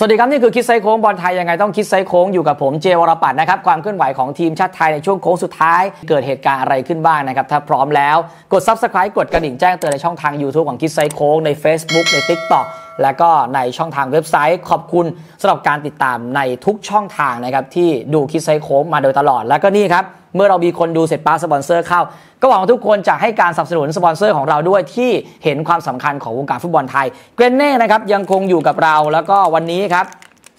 สวัสดีครับ นี่คือคิดไซโค้งบอลไทยยังไงต้องคิดไซโค้งอยู่กับผมเจวรปัตนะครับ ความเคลื่อนไหวของทีมชาติไทย ในช่วงโค้งสุดท้ายเกิดเหตุการณ์อะไรขึ้นบ้างนะครับ ถ้าพร้อมแล้ว กด Subscribe กดกระดิ่งแจ้งเตือน ในช่องทาง YouTube ของคิดไซโค้งใน Facebook ใน t i k t o กและก็ในช่องทางเว็บไซต์ขอบคุณสำหรับการติดตามในทุกช่องทางนะครับที่ดูคิดไซโค้มาโดยตลอด และก็นี่ครับ เมื่อเรามีคนดูเสร็จปาสปอนเซอร์เข้า ก็หวังว่าทุกคนจะให้การสนับสนุนสปอนเซอร์ของเราด้วยที่เห็นความสำคัญของวงการฟุตบอลไทยเกรนเน่นะครับยังคงอยู่กับเราแล้วก็วันนี้ครับ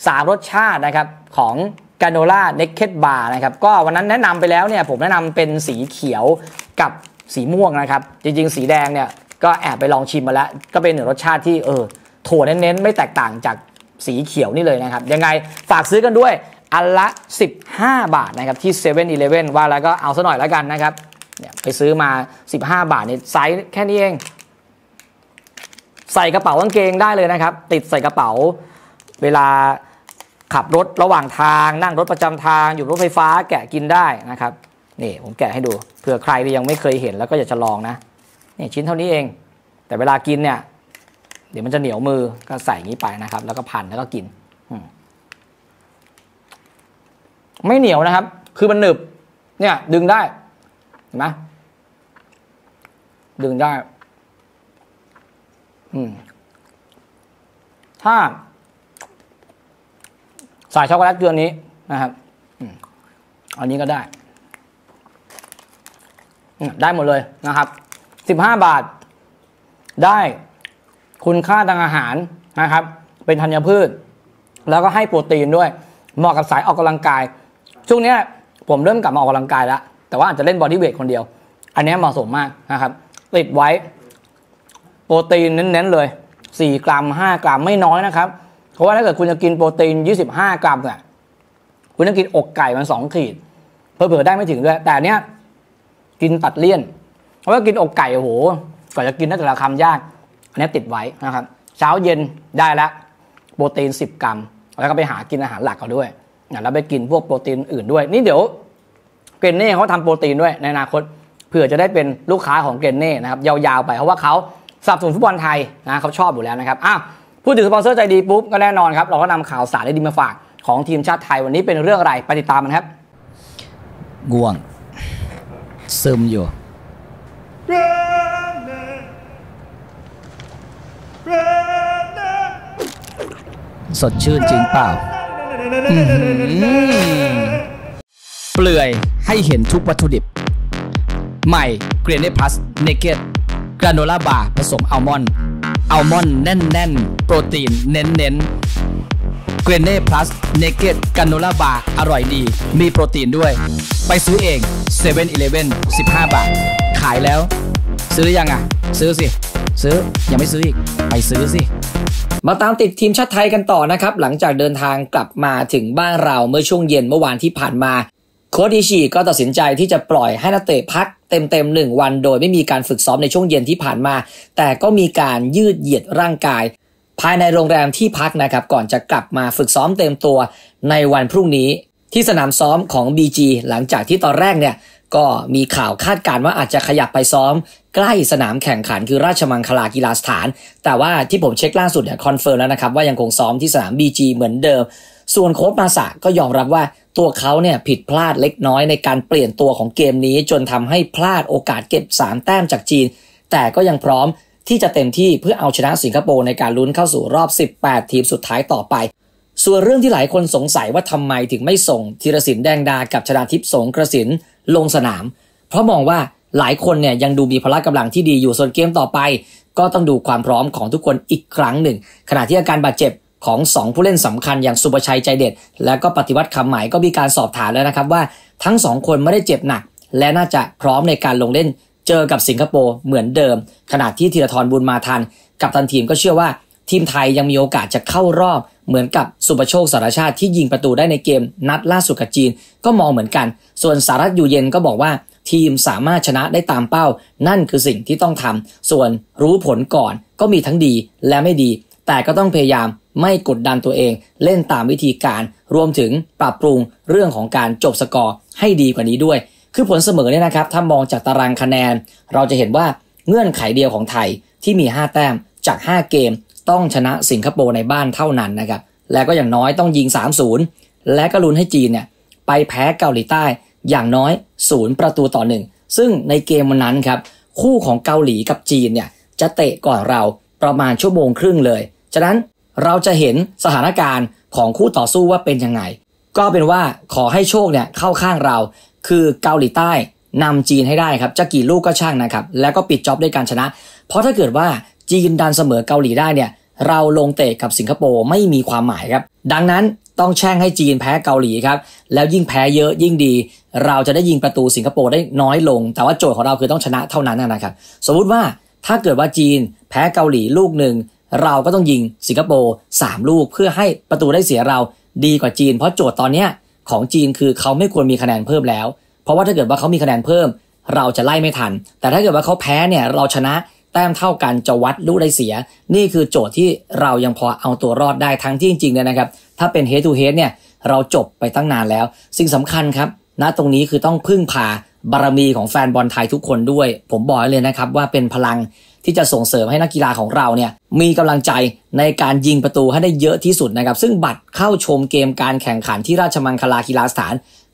สามรสชาตินะครับของกาโนล่าเนคเค็ตบาร์นะครับก็วันนั้นแนะนำไปแล้วเนี่ยผมแนะนำเป็นสีเขียวกับสีม่วงนะครับ จริง ๆ สีแดงเนี่ยก็แอบไปลองชิมมาแล้ว ก็เป็นหนึ่งรสชาติที่เออถั่วเน้นๆไม่แตกต่างจากสีเขียวนี่เลยนะครับ ยังไงฝากซื้อกันด้วยอันละ 15 บาทนะครับที่7 e เ e ่ e อว่าแล้วก็เอาซะหน่อยแล้วกันนะครับเนี่ยไปซื้อมา 15 บาทนี่ไซส์แค่นี้เอง ใส่กระเป๋ากางเกงได้เลยนะครับ ติดใส่กระเป๋า เวลาขับรถระหว่างทางนั่งรถประจำทาง อยู่รถไฟฟ้าแกะกินได้นะครับนี่ผมแกะให้ดูเผื่อใครที่ยังไม่เคยเห็นแล้วก็อยากจะลองนะนี่ชิ้นเท่านี้เอง แต่เวลากินเนี่ยเดี๋ยวมันจะเหนียวมือก็ใส่งี้ไปนะครับ แล้วก็พันแล้วก็กินไม่เหนียวนะครับ คือมันหนึบ เนี่ย ดึงได้เห็นไหมดึงได้ถ้าสายช็อกโกแลตเกลือนี้นะครับอันนี้ก็ได้ได้หมดเลยนะครับ้าบาทได้คุณค่าทางอาหารนะครับ เป็นธัญพืช แล้วก็ให้โปรตีนด้วย เหมาะกับสายออกกำลังกาย ช่วงนี้ผมเริ่มกลับมาออกกำลังกายแล้ว แต่ว่าอาจจะเล่นบอดี้เวทคนเดียว อันนี้เหมาะสมมากนะครับติดไว้โปรตีนเน้นๆเลย 4 กรัม 5 กรัมไม่น้อยนะครับ เพราะว่าถ้าเกิดคุณจะกินโปรตีน 25 กรัมเนี่ยคุณต้องกินอกไก่มัน2ขีดเผื่อได้ไม่ถึงด้วยแต่เนี้ยกินตัดเลี่ยน เพราะว่ากินอกไก่โอ้โหก่อนจะกินน่าจะราคำยากแนบติดไว้นะครับเช้าเย็นได้แล้วโปรตีน 10 กรัมแล้วก็ไปหากินอาหารหลักเขาด้วยแล้วไปกินพวกโปรตีนอื่นด้วย นี่เดี๋ยวเกรนเน่เขาทำโปรตีนด้วยในอนาคตเผื่อจะได้เป็นลูกค้าของเกรนเน่นะครับยาวๆไปเพราะว่าเขาสับสนฟุตบอลไทยนะเขาชอบอยู่แล้วนะครับอ้าวพูดถึงสปอนเซอร์ใจดีปุ๊บก็แน่นอนครับ เราก็นำข่าวสารดีมาฝากของทีมชาติไทยวันนี้เป็นเรื่องอะไรไปติดตามมันครับง่วงซึมอยู่สดชื่นจริงเปล่า เปลือยให้เห็นทุกวัตถุดิบ ใหม่เกรเนพลัสเนเกตกราโนล่าบาร์ผสมอัลมอนด์อัลมอนด์แน่นๆ โปรตีนเน้นๆเกรเน่พลัสเนเกตกราโนล่าบาร์อร่อยดี มีโปรตีนด้วย ไปซื้อเอง7 e เ e ่ e อีเเลฟว่นสิบห้าบาท ขายแล้วซื้อหรือยังอ่ะ ซื้อสิ ซื้อยังไม่ซื้ออีก ไปซื้อสิ มาตามติดทีมชาติไทยกันต่อนะครับ หลังจากเดินทางกลับมาถึงบ้านเราเมื่อช่วงเย็นเมื่อวานที่ผ่านมาโคดิชีก็ตัดสินใจที่จะปล่อยให้นักเตะพักเต็มๆหนึ่งวันโดยไม่มีการฝึกซ้อมในช่วงเย็นที่ผ่านมา แต่ก็มีการยืดเหยียดร่างกาย ภายในโรงแรมที่พักนะครับก่อนจะกลับมาฝึกซ้อมเต็มตัว ในวันพรุ่งนี้ ที่สนามซ้อมของ BG หลังจากที่ตอนแรกเนี่ยก็มีข่าวคาดการณ์ว่าอาจจะขยับไปซ้อมใกล้สนามแข่งขันคือราชมังคลากีฬาสถาน แต่ว่าที่ผมเช็คล่าสุดเนี่ยคอนเฟิร์มแล้วนะครับ ว่ายังคงซ้อมที่สนาม BG เหมือนเดิม ส่วนโค้ชมาสะก็ยอมรับว่าตัวเขาเนี่ยผิดพลาดเล็กน้อยในการเปลี่ยนตัวของเกมนี้จนทำให้พลาดโอกาสเก็บ3แต้มจากจีน แต่ก็ยังพร้อมที่จะเต็มที่เพื่อเอาชนะสิงคโปร์ในการลุ้นเข้าสู่รอบ 18 ทีมสุดท้ายต่อไป ส่วนเรื่องที่หลายคนสงสัยว่าทำไมถึงไม่ส่งธีรศินแดงดา กับชนาทิพย์สงกระสินลงสนาม เพราะมองว่าหลายคนเนี่ยยังดูมีพละกำลังที่ดีอยู่ส่วนเกมต่อไป ก็ต้องดูความพร้อมของทุกคนอีกครั้งหนึ่ง ขณะที่อาการบาดเจ็บของ 2 ผู้เล่นสำคัญอย่างสุประชัยใจเด็ด และก็ปฏิวัติคำหมายก็มีการสอบถามแล้วนะครับว่าทั้ง 2 คนไม่ได้เจ็บหนัก และน่าจะพร้อมในการลงเล่นเจอกับสิงคโปร์เหมือนเดิม ขณะที่ธีรทรบุญมาทันกับทันทีมก็เชื่อว่าทีมไทยยังมีโอกาสจะเข้ารอบ เหมือนกับสุประโชคสารชาติที่ยิงประตูได้ในเกม นัดล่าสุดกับจีน ก็มองเหมือนกัน ส่วนสารัตอยู่เย็นก็บอกว่าทีมสามารถชนะได้ตามเป้า นั่นคือสิ่งที่ต้องทำ ส่วนรู้ผลก่อนก็มีทั้งดีและไม่ดี แต่ก็ต้องพยายามไม่กดดันตัวเอง เล่นตามวิธีการ รวมถึงปรับปรุงเรื่องของการจบสกอร์ให้ดีกว่านี้ด้วย คือผลเสมอเนี่ยนะครับ ถ้ามองจากตารางคะแนน เราจะเห็นว่าเงื่อนไขเดียวของไทยที่มี 5 แต้มจาก 5 เกม ต้องชนะสิงคโปร์ในบ้านเท่านั้นนะครับ และก็อย่างน้อยต้องยิง 3-0และก็ลุ้นให้จีนเนี่ยไปแพ้เกาหลีใต้อย่างน้อย 0 ประตูต่อ 1 ซึ่งในเกมวันนั้นครับ คู่ของเกาหลีกับจีนเนี่ยจะเตะก่อนเราประมาณชั่วโมงครึ่งเลย ฉะนั้นเราจะเห็นสถานการณ์ของคู่ต่อสู้ว่าเป็นยังไง ก็เป็นว่าขอให้โชคเนี่ยเข้าข้างเรา คือเกาหลีใต้นำจีนให้ได้ครับจะกี่ลูกก็ช่างนะครับ แล้วก็ปิดจ็อบด้วยการชนะ เพราะถ้าเกิดว่าจีนดันเสมอเกาหลีได้เนี่ย เราลงเตะกับสิงคโปร์ไม่มีความหมายครับ ดังนั้นต้องแช่งให้จีนแพ้เกาหลีครับ แล้วยิ่งแพ้เยอะยิ่งดี เราจะได้ยิงประตูสิงคโปร์ได้น้อยลง แต่ว่าโจทย์ของเราคือต้องชนะเท่านั้นนะครับ สมมุติว่าถ้าเกิดว่าจีน แพ้เกาหลีลูกหนึ่ง เราก็ต้องยิงสิงคโปร์3ลูก เพื่อให้ประตูได้เสียเราดีกว่าจีน เพราะโจทย์ตอนนี้ของจีนคือเขาไม่ควรมีคะแนนเพิ่มแล้ว เพราะว่าถ้าเกิดว่าเขามีคะแนนเพิ่ม เราจะไล่ไม่ทัน แต่ถ้าเกิดว่าเขาแพ้เนี่ยเราชนะแต้มเท่ากันจะวัดลูกได้เสีย นี่คือโจทย์ที่เรายังพอเอาตัวรอดได้ทั้งที่จริงๆเนี่ยนะครับถ้าเป็น head to head เนี่ยเราจบไปตั้งนานแล้วสิ่งสำคัญครับ ณตรงนี้คือต้องพึ่งพาบารมีของแฟนบอลไทยทุกคนด้วย ผมบอกเลยนะครับว่าเป็นพลังที่จะส่งเสริมให้นักกีฬาของเราเนี่ยมีกำลังใจในการยิงประตูให้ได้เยอะที่สุดนะครับ ซึ่งบัตรเข้าชมเกมการแข่งขันที่ราชมังคลากีฬาสถาน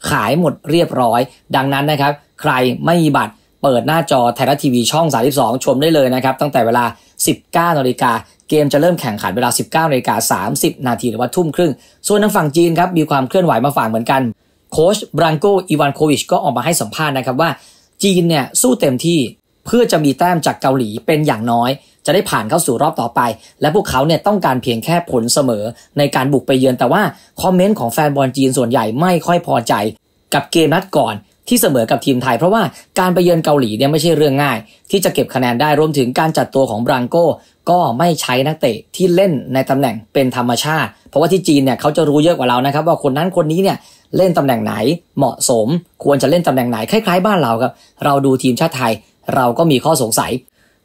ขายหมดเรียบร้อย ดังนั้นนะครับใครไม่มีบัตรเปิดหน้าจอไทยรัฐทีวีช่อง 32 ชมได้เลยนะครับตั้งแต่เวลา 19 นาฬิกาเกมจะเริ่มแข่งขันเวลา 19นาฬิกา30 นาทีหรือว่าทุ่มครึ่ง ส่วนทางฝั่งจีนครับมีความเคลื่อนไหวมาฝากเหมือนกันโค้ชบรังโกอีวานโควิชก็ออกมาให้สัมภาษณ์นะครับว่าจีนเนี่ยสู้เต็มที่เพื่อจะมีแต้มจากเกาหลีเป็นอย่างน้อย จะได้ผ่านเข้าสู่รอบต่อไป และพวกเขาเนี่ยต้องการเพียงแค่ผลเสมอในการบุกไปเยือนแต่ว่าคอมเมนต์ของแฟนบอลจีน ส่วนใหญ่ไม่ค่อยพอใจ กับเกมนัดก่อนที่เสมอ กับทีมไทย เพราะว่าการไปเยือนเกาหลีเนี่ยไม่ใช่เรื่องง่าย ที่จะเก็บคะแนนได้ รวมถึงการจัดตัวของบรังโกก็ไม่ใช้นักเตะที่เล่นในตำแหน่งเป็นธรรมชาติ เพราะว่าที่จีนเนี่ยเขาจะรู้เยอะกว่าเรานะครับว่าคนนั้นคนนี้เนี่ยเล่นตำแหน่งไหนเหมาะสม ควรจะเล่นตำแหน่งไหน คล้ายๆบ้านเราครับ เราดูทีมชาติไทยเราก็มีข้อสงสัย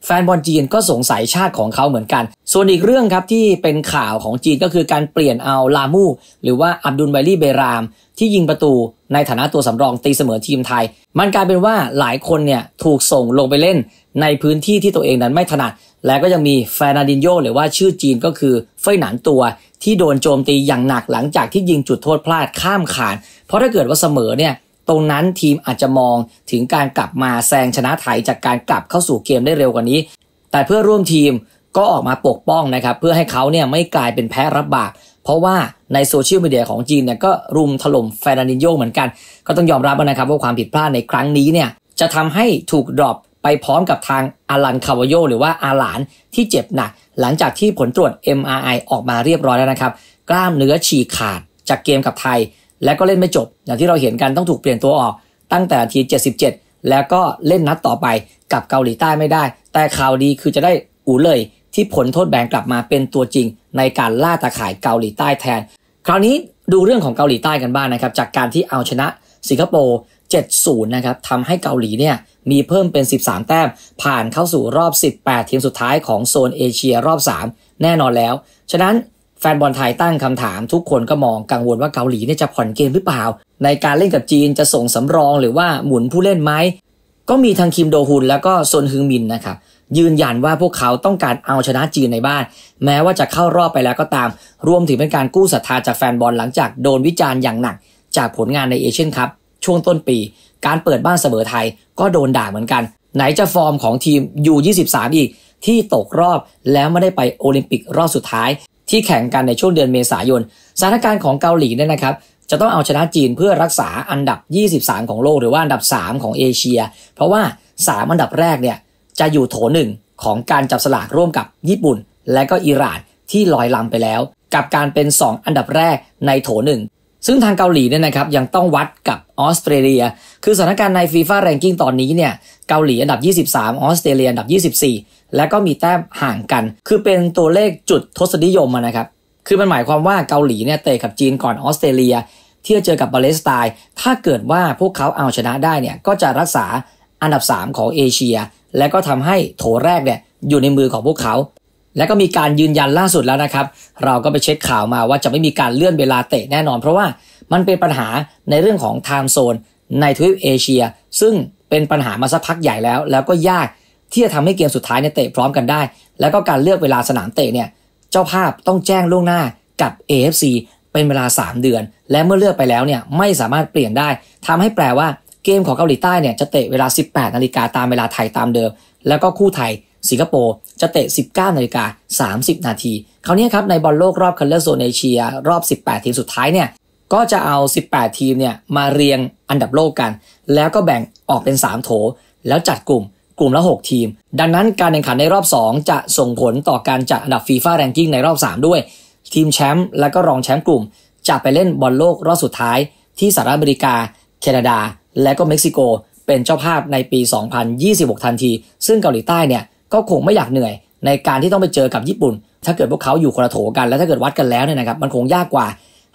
แฟนบอลจีนก็สงสัยชาติของเขาเหมือนกัน ส่วนอีกเรื่องครับที่เป็นข่าวของจีนก็คือการเปลี่ยนเอาลามู หรือว่าอับดุลไบลี่เบรามที่ยิงประตูในฐานะตัวสำรองตีเสมอทีมไทย มันกลายเป็นว่าหลายคนเนี่ยถูกส่งลงไปเล่น ในพื้นที่ที่ตัวเองนั้นไม่ถนัดและก็ยังมีแฟนาดินโยหรือว่าชื่อจีนก็คือ เฟยหนานตัวที่โดนโจมตีอย่างหนักหลังจากที่ยิงจุดโทษพลาดข้ามขานเพราะถ้าเกิดว่าเสมอเนี่ยตรงนั้นทีมอาจจะมองถึงการกลับมาแซงชนะไทยจากการกลับเข้าสู่เกมได้เร็วกว่านี้ แต่เพื่อร่วมทีมก็ออกมาปกป้องนะครับเพื่อให้เขาเนี่ยไม่กลายเป็นแพ้รับบาปเพราะว่าในโซเชียลมีเดียของจีนเนี่ยก็รุมถล่มเฟรนินโยเหมือนกัน ก็ต้องยอมรับนะครับว่าความผิดพลาดในครั้งนี้เนี่ยจะทำให้ถูกดรอปไปพร้อมกับทางอาลันคาวโยหรือว่าอาหลาน ที่เจ็บหนักหลังจากที่ผลตรวจ MRI ออกมาเรียบร้อยแล้วนะครับ กล้ามเนื้อฉีกขาดจากเกมกับไทย และก็เล่นไม่จบ อย่างที่เราเห็นกันต้องถูกเปลี่ยนตัวออก ตั้งแต่นาที 77 แล้วก็เล่นนัดต่อไปกับเกาหลีใต้ไม่ได้ แต่ข่าวดีคือจะได้อูเลยที่ผลโทษแบนกลับมาเป็นตัวจริงในการล่าตาข่ายเกาหลีใต้แทน คราวนี้ดูเรื่องของเกาหลีใต้กันบ้างนะครับ จากการที่เอาชนะ สิงคโปร์ 7-0 นะครับทำให้เกาหลีเนี่ยมีเพิ่มเป็น 13 แต้ม ผ่านเข้าสู่รอบ 18ทีมสุดท้ายของโซนเอเชียรอบ 3 แน่นอนแล้ว ฉะนั้นแฟนบอลไทยตั้งคำถามทุกคนก็มองกังวลว่าเกาหลีเนี่ยจะผ่อนเกมหรือเปล่าในการเล่นกับจีนจะส่งสำรองหรือว่าหมุนผู้เล่นไหมก็มีทางคิมโดฮุนแล้วก็โซนฮึงมินนะครับยืนยันว่าพวกเขาต้องการเอาชนะจีนในบ้าน แม้ว่าจะเข้ารอบไปแล้วก็ตาม รวมถึงเป็นการกู้ศรัทธาจากแฟนบอลหลังจากโดนวิจารณ์อย่างหนัก จากผลงานในเอเชียนคัพช่วงต้นปีการเปิดบ้านเสมอไทยก็โดนด่าเหมือนกัน ไหนจะฟอร์มของทีมยู23อีก ที่ตกรอบแล้วไม่ได้ไปโอลิมปิกรอบสุดท้าย ที่แข่งกันในช่วงเดือนเมษายนสถานการณ์ของเกาหลีเนี่ยนะครับจะต้องเอาชนะจีนเพื่อรักษาอันดับ 23 ของโลกหรือว่าอันดับ 3 ของเอเชีย เพราะว่า3อันดับแรกเนี่ยจะอยู่โถหนึ่งของการจับสลากร่วมกับญี่ปุ่นและก็อิหร่านที่ลอยลำไปแล้วกับการเป็น 2 อันดับแรกในโถหนึ่ง ซึ่งทางเกาหลีเนี่ยนะครับยังต้องวัดกับออสเตรเลียคือสถานการณ์ในฟีฟ่าแรงกิ้งตอนนี้เนี่ยเกาหลีอันดับ 23 ออสเตรเลียอันดับ 24 และก็มีแต้มห่างกัน คือเป็นตัวเลขจุดทศนิยมนะครับคือมันหมายความว่าเกาหลีเนี่ยเตะกับจีนก่อนออสเตรเลีย ที่จะเจอกับบาเลสไตน์ถ้าเกิดว่าพวกเขาเอาชนะได้เนี่ยก็จะรักษาอันดับ 3 ของเอเชียและก็ทำให้โถแรกเนี่ยอยู่ในมือของพวกเขา และก็มีการยืนยันล่าสุดแล้วนะครับ เราก็ไปเช็คข่าวมาว่าจะไม่มีการเลื่อนเวลาเตะแน่นอน เพราะว่ามันเป็นปัญหาในเรื่องของไทม์โซนในทวีปเอเชียซึ่งเป็นปัญหามาสักพักใหญ่แล้วแล้วก็ยาก ที่จะทำให้เกมสุดท้ายเนี่ยเตะพร้อมกันได้ แล้วก็การเลือกเวลาสนามเตะเนี่ย เจ้าภาพต้องแจ้งล่วงหน้ากับ AFC เป็นเวลา 3 เดือน และเมื่อเลือกไปแล้วเนี่ยไม่สามารถเปลี่ยนได้ ทำให้แปลว่าเกมของเกาหลีใต้เนี่ยจะเตะเวลา 18นาฬิกาตามเวลาไทยตามเดิม แล้วก็คู่ไทยสิงคโปร์จะเตะ 19นาฬิกา 30 นาทีคราวนี้ครับในบอลโลกรอบคันเลือกโซนเอเชีย รอบ 18 ทีมสุดท้ายเนี่ย ก็จะเอา 18 ทีมเนี่ยมาเรียงอันดับโลกกัน แล้วก็แบ่งออกเป็น 3 โถ แล้วจัดกลุ่ม กลุ่มละ 6 ทีม ดังนั้นการแข่งขันในรอบ 2 จะส่งผลต่อการจัดอันดับฟีฟ่าแรงกิ้งในรอบ 3 ด้วย ทีมแชมป์และก็รองแชมป์กลุ่มจะไปเล่นบอลโลกรอบสุดท้ายที่สหรัฐอเมริกาแคนาดาและก็เม็กซิโกเป็นเจ้าภาพในปี 2026 ทันที ซึ่งเกาหลีใต้เนี่ยก็คงไม่อยากเหนื่อย ในการที่ต้องไปเจอกับญี่ปุ่น ถ้าเกิดพวกเขาอยู่คนละโถกันและถ้าเกิดวัดกันแล้วเนี่ยนะครับมันคงยากกว่า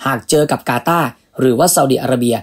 หากเจอกับกาตาหรือว่าซาอุดิอาระเบีย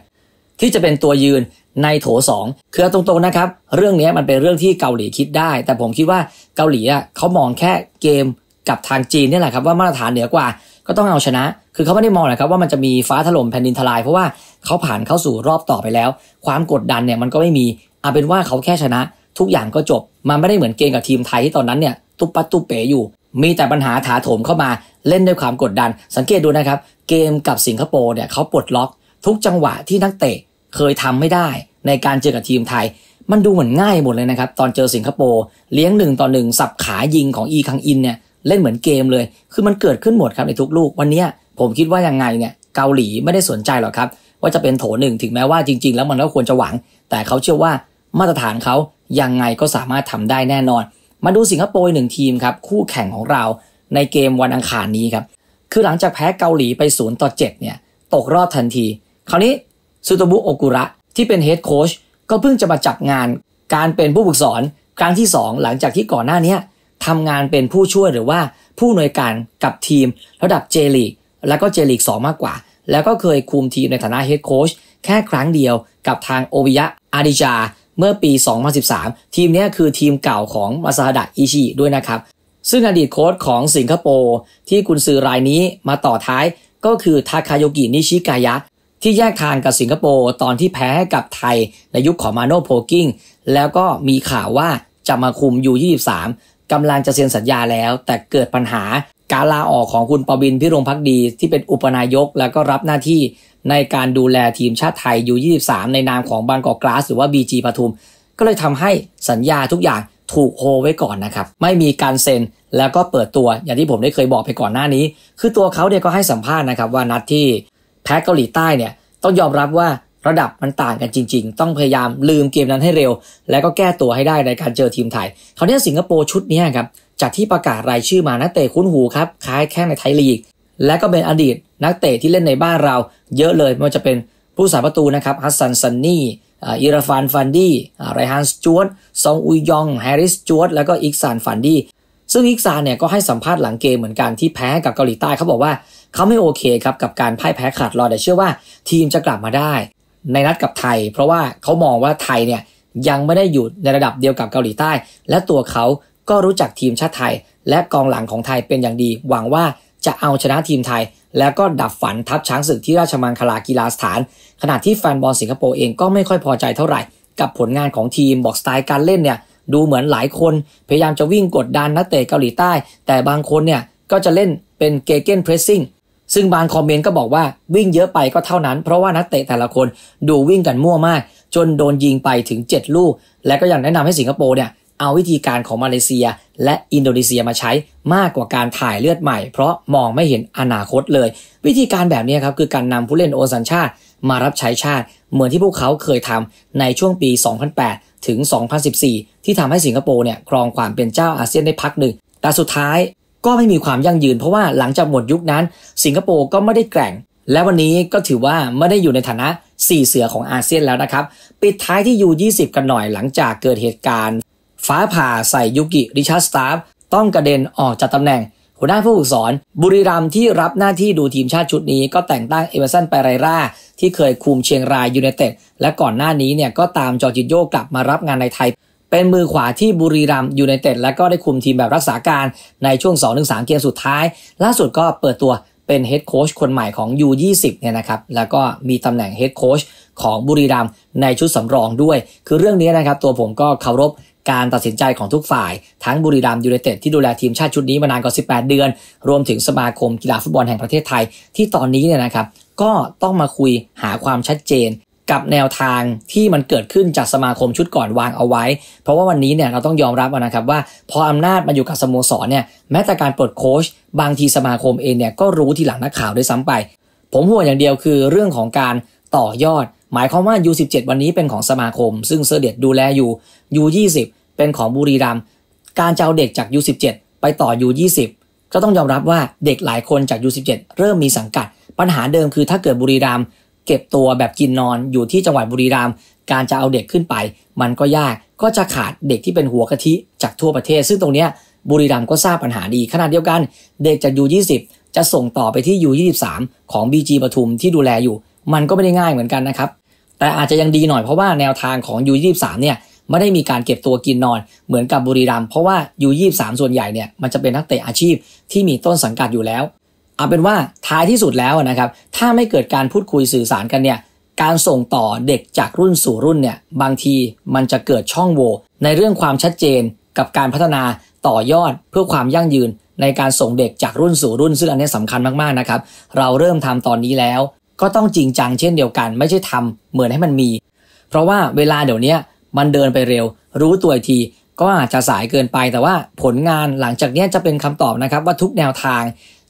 ที่จะเป็นตัวยืนในโถ2คือตรงๆนะครับ เรื่องนี้มันเป็นเรื่องที่เกาหลีคิดได้ แต่ผมคิดว่าเกาหลีอ่ะเขามองแค่เกมกับทางจีนนี่แหละครับว่ามาตรฐานเหนือกว่าก็ต้องเอาชนะคือเขาไม่ได้มองนะครับว่ามันจะมีฟ้าถล่มแผ่นดินทลายเพราะว่าเขาผ่านเข้าสู่รอบต่อไปแล้ว ความกดดันเนี่ยมันก็ไม่มีเอาเป็นว่าเขาแค่ชนะ ทุกอย่างก็จบ มันไม่ได้เหมือนเกมกับทีมไทยที่ตอนนั้นเนี่ยตุ๊บปัตุ๊เป๋อยู่ มีแต่ปัญหาถาโถมเข้ามาเล่นด้วยความกดดัน สังเกตดูนะครับเกมกับสิงคโปร์เนี่ยเขาปลดล็อก ทุกจังหวะที่นักเตะเคยทำไม่ได้ในการเจอกับทีมไทย มันดูเหมือนง่ายหมดเลยนะครับตอนเจอสิงคโปร์เลี้ยงหนึ่งต่อหนึ่งสับขายิงของอีคังอินเนี่ยเล่นเหมือนเกมเลยคือมันเกิดขึ้นหมดครับในทุกลูกวันนี้ผมคิดว่ายังไงเนี่ยเกาหลีไม่ได้สนใจหรอกครับว่าจะเป็นโถหนึ่งถึงแม้ว่าจริง ๆ แล้วมันก็ควรจะหวัง แต่เขาเชื่อว่ามาตรฐานเขายังไงก็สามารถทำได้แน่นอน มาดูสิงคโปร์หนึ่งทีมครับ คู่แข่งของเราในเกมวันอังคารนี้ครับ คือหลังจากแพ้เกาหลีไป0ต่อ7เนี่ยตกรอบทันที คราวนี้ซูโตบุโอกุระที่เป็นเฮดโค้ชก็เพิ่งจะมาจับงาน การเป็นผู้ฝึกสอนครั้งที่ 2 หลังจากที่ก่อนหน้านี้ทำงานเป็นผู้ช่วยหรือว่าผู้หน่วยการกับทีมระดับเจลีกแล้วก็เจลีก 2 มากกว่า แล้วก็เคยคุมทีมในฐานะเฮดโค้ชแค่ครั้งเดียวกับทางโอบิยะอาดิจา เมื่อปี 2013 ทีมนี้คือทีมเก่าของมาซาดะอิชิด้วยนะครับ ซึ่งอดีตโค้ชของสิงคโปร์ที่คุณซือรายนี้มาต่อท้าย ก็คือทาคาโยกินิชิกายะ ที่แยกทางกับสิงคโปร์ตอนที่แพ้กับไทยในยุคขของมาโนโพกิ้งแล้วก็มีข่าวว่าจะมาคุมยู23กำลังจะเซ็นสัญญาแล้ว แต่เกิดปัญหาการลาออกของคุณปบินพิรมพักดีที่เป็นอุปนายกแล้วก็รับหน้าที่ในการดูแลทีมชาติไทยยู23 ในนามของบางกอกกลาสหรือว่า BG ปทุม ก็เลยทำให้สัญญาทุกอย่างถูกโฮไว้ก่อนนะครับ ไม่มีการเซ็นแล้วก็เปิดตัวอย่างที่ผมได้เคยบอกไปก่อนหน้านี้ คือตัวเขาเนี่ยก็ให้สัมภาษณ์นะครับว่านัดที่แพ้เกาหลีใต้เนี่ยต้องยอมรับว่าระดับมันต่างกันจริง ๆ ต้องพยายามลืมเกมนั้นให้เร็ว แล้วก็แก้ตัวให้ได้ในการเจอทีมไทยเขาเนี่ยสิงคโปร์ชุดนี้ครับจากที่ประกาศรายชื่อมา นักเตะคุ้นหูครับคล้ายแ้่ในไทยลีก และก็เป็นอดีตนักเตะที่เล่นในบ้านเราเยอะเลย ไม่ว่าจะเป็นผู้สาประตูนะครับ ฮัสซันซันนี่อิราฟานฟันดี้ไรฮันสจวตซองอุยยองแฮร์ริสจวตแล้วก็อิกซานฟันดี้ ซึ่งอิกซานเนี่ยก็ให้สัมภาษณ์หลังเกมเหมือนกันที่แพ้กับเกาหลีใต้เขาบอกว่าเขาไม่โอเคครับกับการพ่ายแพ้ขาดลอยแต่เชื่อว่า ทีมจะกลับมาได้ ในนัดกับไทย เพราะว่าเขามองว่าไทยเนี่ยยังไม่ได้อยู่ในระดับเดียวกับเกาหลีใต้ และตัวเขาก็รู้จักทีมชาติไทยและกองหลังของไทยเป็นอย่างดี หวังว่าจะเอาชนะทีมไทย แล้วก็ดับฝันทับช้างศึกที่ราชมังคลากีฬาสถาน ขณะที่แฟนบอลสิงคโปร์เองก็ไม่ค่อยพอใจเท่าไหร่ กับผลงานของทีมบอกสไตล์การเล่นเนี่ยดูเหมือนหลายคนพยายามจะวิ่งกดดันนักเตะเกาหลีใต้ แต่บางคนเนี่ยก็จะเล่นเป็นเกเกนเพรสซิ่งซึ่งบางคอมเมนต์ก็บอกว่าวิ่งเยอะไปก็เท่านั้น เพราะว่านักเตะแต่ละคนดูวิ่งกันมั่วมาก จนโดนยิงไปถึง 7 ลูก และก็ยังแนะนำให้สิงคโปร์เนี่ยเอาวิธีการของมาเลเซียและอินโดนีเซียมาใช้มากกว่าการถ่ายเลือดใหม่เพราะมองไม่เห็นอนาคตเลย วิธีการแบบนี้ครับคือการนำผู้เล่นโอสัญชาติมารับใช้ชาติ เหมือนที่พวกเขาเคยทำในช่วงปี 2008ถึง2014 ที่ทำให้สิงคโปร์เนี่ยครองความเป็นเจ้าอาเซียนได้พักหนึ่ง แต่สุดท้ายก็ไม่มีความยั่งยืนเพราะว่าหลังจากหมดยุคนั้น สิงคโปร์ก็ไม่ได้แกร่ง และวันนี้ก็ถือว่าไม่ได้อยู่ในฐานะ 4 เสือของอาเซียนแล้วนะครับปิดท้ายที่ยู20 กันหน่อยหลังจากเกิดเหตุการณ์ฟ้าผ่าใส่ยุกิริชาร์ดสตาฟต้องกระเด็นออกจากตำแหน่งหัวหน้าผู้ฝึกสอนบุรีรัมที่รับหน้าที่ดูทีมชาติชุดนี้ ก็แต่งตั้งเอเวอร์สันไปไรราที่เคยคุมเชียงรายยูเนเต็ดและก่อนหน้านี้เนี่ยก็ตามจอร์จิโยกลับมารับงานในไทย เป็นมือขวาที่บุรีรัมยูเนเต็ดและก็ได้คุมทีมแบบรักษาการในช่วง 2-3 เกมสุดท้ายล่าสุดก็เปิดตัวเป็นเฮดโค้ชคนใหม่ของ U20 เนี่ยนะครับแล้วก็มีตำแหน่งเฮดโค้ชของบุรีรัมในชุดสำรองด้วย คือเรื่องนี้นะครับตัวผมก็เคารพการตัดสินใจของทุกฝ่ายทั้งบุรีรัมยูไนเต็ดที่ดูแลทีมชาติชุดนี้ มานานกว่า18 เดือน รวมถึงสมาคมกีฬาฟุตบอลแห่งประเทศไทยที่ตอนนี้เนี่ยนะครับก็ต้องมาคุยหาความชัดเจน กับแนวทางที่มันเกิดขึ้นจากสมาคมชุดก่อนวางเอาไว้ เพราะว่าวันนี้เนี่ยเราต้องยอมรับนะครับว่าพออำนาจมาอยู่กับสโมสรเนี่ยแม้แต่การปลดโค้ชบางทีสมาคมเองเนี่ยก็รู้ทีหลังนักข่าวด้วยซ้ำไป ผมห่วงอย่างเดียวคือเรื่องของการต่อยอดหมายความว่า U17 วันนี้เป็นของสมาคม ซึ่งเซอร์เดดดูแลอยู่ U20 เป็นของบุรีรัมการจะเอาเด็กจาก U17 ไปต่อ U20 ก็ต้องยอมรับว่าเด็กหลายคนจาก U17 เริ่มมีสังกัด ปัญหาเดิมคือถ้าเกิดบุรีรัมเก็บตัวแบบกินนอนอยู่ที่จังหวัดบุรีรัมย์การจะเอาเด็กขึ้นไปมันก็ยากก็จะขาดเด็กที่เป็นหัวกะทิจากทั่วประเทศ ซึ่งตรงนี้บุรีรัมย์ก็ทราบปัญหาดีขณะเดียวกันเด็กจาก U20 จะส่งต่อไปที่ U23 ของ BG ปทุมที่ดูแลอยู่ มันก็ไม่ได้ง่ายเหมือนกันนะครับแต่อาจจะยังดีหน่อยเพราะว่าแนวทางของยยูสามเนี่ยไม่ได้มีการเก็บตัวกินนอนเหมือนกับบุรีรัมเพราะว่ายูยี่สส่วนใหญ่เนี่ยมันจะเป็นนักเตะอาชีพที่มีต้นสังกัดอยู่แล้วเอาเป็นว่าท้ายที่สุดแล้วนะครับถ้าไม่เกิดการพูดคุยสื่อสารกันเนี่ยการส่งต่อเด็กจากรุ่นสู่รุ่นเนี่ยบางทีมันจะเกิดช่องโหว่ในเรื่องความชัดเจน กับการพัฒนาต่อยอด เพื่อความยั่งยืน ในการส่งเด็กจากรุ่นสู่รุ่นซึ่งอันนี้สำคัญมากๆนะครับเราเริ่มทำตอนนี้แล้วก็ต้องจริงจังเช่นเดียวกัน ไม่ใช่ทำเหมือนให้มันมี เพราะว่าเวลาเดี๋ยวนี้มันเดินไปเร็ว รู้ตัวทีก็อาจจะสายเกินไป แต่ว่าผลงานหลังจากนี้จะเป็นคำตอบนะครับว่าทุกแนวทาง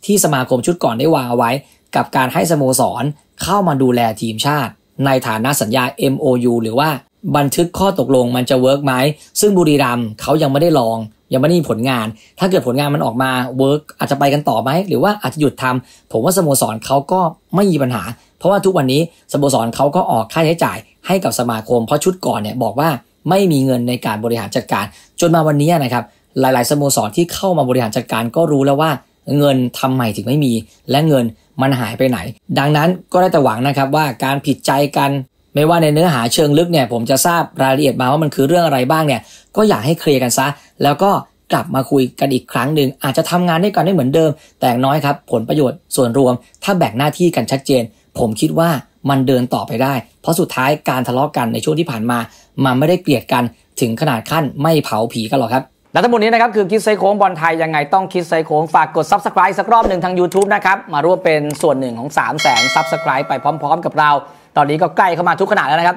ที่สมาคมชุดก่อนได้วางเอาไว้ กับการให้สโมสรเข้ามาดูแลทีมชาติในฐานะสัญญา MOU หรือว่าบันทึกข้อตกลงมันจะเวิร์กไหมซึ่งบุรีรัมเขายังไม่ได้ลองยังไม่ได้มีผลงาน ถ้าเกิดผลงานมันออกมาเวิร์กอาจจะไปกันต่อไหมหรือว่าอาจจะหยุดทำ ผมว่าสโมสรเขาก็ไม่มีปัญหา เพราะว่าทุกวันนี้สโมสรเขาก็ออกค่าใช้จ่าย ให้กับสมาคม เพราะชุดก่อนเนี่ยบอกว่าไม่มีเงินในการบริหารจัดการ จนมาวันนี้นะครับหลายๆสโมสรที่เข้ามาบริหารจัดการ ก็รู้แล้วว่า เงินทำใหม่ถึงไม่มี และเงินมันหายไปไหน ดังนั้นก็ได้แต่หวังนะครับว่าการผิดใจกันไม่ว่าในเนื้อหาเชิงลึกเนี่ยผมจะทราบรายละเอียดมาว่ามันคือเรื่องอะไรบ้างเนี่ย ก็อยากให้เคลียร์กันซะแล้วก็กลับมาคุยกันอีกครั้งหนึ่งอาจจะทำงานด้วยกันได้เหมือนเดิม แต่น้อยครับ ผลประโยชน์ส่วนรวม ถ้าแบ่งหน้าที่กันชัดเจน ผมคิดว่ามันเดินต่อไปได้ เพราะสุดท้ายการทะเลาะกกันในช่วงที่ผ่านมา มันไม่ได้เกลียดกันถึงขนาดขั้นไม่เผาผีกันหรอกครับและทั้งหมดนี้นะครับคือคิดไซโค้งบอลไทยยังไงต้องคิดไซโค้งฝากกด Subscribe สักรอบหนึ่งทาง YouTube นะครับมาร่วมเป็นส่วนหนึ่งของ3 0 0 0 0 0 Subscribe ไปพร้อม ๆ กับเราตอนนี้ก็ใกล้เข้ามาทุกขนาดแล้วนะครับ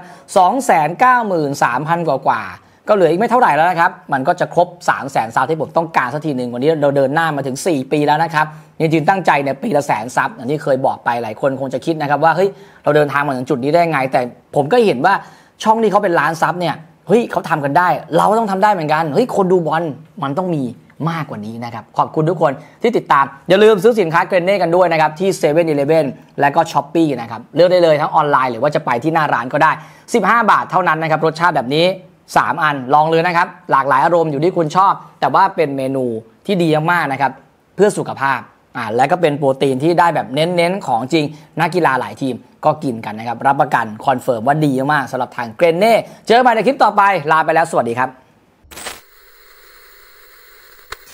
293,000 กว่ากว่า ก็เหลืออีกไม่เท่าไหร่แล้วนะครับ มันก็จะครบ 3 0 0แสนซับที่ผมต้องการสักทีหนึ่งวันนี้เราเดินหน้ามาถึง 4 ปีแล้วนะครับจริงๆตั้งใจเนี่ยปีละแสนซับอย่างที่เคยบอกไปหลายคนคงจะคิดนะครับ ว่าเฮ้ยเราเดินทางมาถึงจุดนี้ได้ไง แต่ผมก็เห็นว่าช่องนี้เขาเป็นล้านซับเนี่ยเฮ้ยเขาทำกันได้ เราต้องทำได้เหมือนกันเฮ้ยคนดูบอลมันต้องมีมากกว่านี้นะครับ ขอบคุณทุกคนที่ติดตาม อย่าลืมซื้อสินค้าเกรนเน่กันด้วยนะครับ ที่เซเว่นอีเเลวนและก็ช้อปปีนะครับ เลือกได้เลยทั้งออนไลน์หรือว่าจะไปที่หน้าร้านก็ได้ 15 บาทเท่านั้นนะครับ รสชาติแบบนี้ 3 อันลองเลยนะครับ หลากหลายอารมณ์อยู่ที่คุณชอบ แต่ว่าเป็นเมนูที่ดีมากๆนะครับ เพื่อสุขภาพอ่า และก็เป็นโปรตีนที่ได้แบบเน้นๆของจริงนักกีฬาหลายทีมก็กินกันนะครับรับประกันคอนเฟิร์มว่าดีมากสำหรับทางเกรนเน่เจอกันใหม่ในคลิปต่อไป ลาไปแล้วสวัสดีครับ